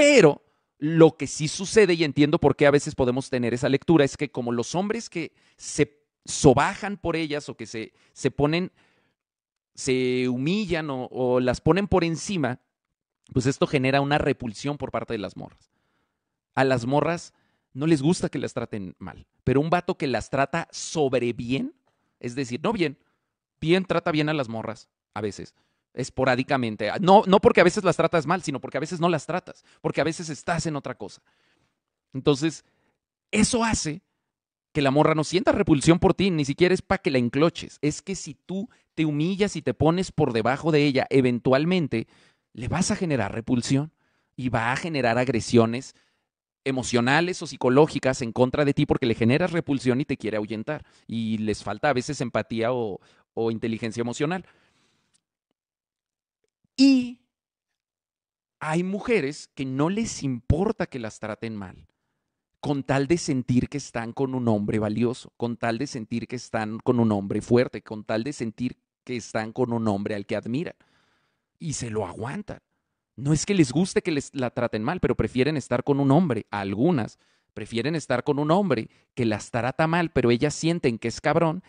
Pero lo que sí sucede, y entiendo por qué a veces podemos tener esa lectura, es que como los hombres que se sobajan por ellas o que se, se ponen, se humillan o, las ponen por encima, pues esto genera una repulsión por parte de las morras. A las morras no les gusta que las traten mal, pero un vato que las trata sobre bien, es decir, no bien, bien trata bien a las morras a veces, esporádicamente. No, porque a veces las tratas mal, sino porque a veces no las tratas, porque a veces estás en otra cosa. Entonces, eso hace que la morra no sienta repulsión por ti, ni siquiera es para que la encloches. Es que si tú te humillas y te pones por debajo de ella, eventualmente le vas a generar repulsión y va a generar agresiones emocionales o psicológicas en contra de ti porque le generas repulsión y te quiere ahuyentar. Y les falta a veces empatía o, o inteligencia emocional. hay mujeres que no les importa que las traten mal, con tal de sentir que están con un hombre valioso, con tal de sentir que están con un hombre fuerte, con tal de sentir que están con un hombre al que admiran. Y se lo aguantan. No es que les guste que les la traten mal, pero prefieren estar con un hombre, algunas. Prefieren estar con un hombre que las trata mal, pero ellas sienten que es cabrón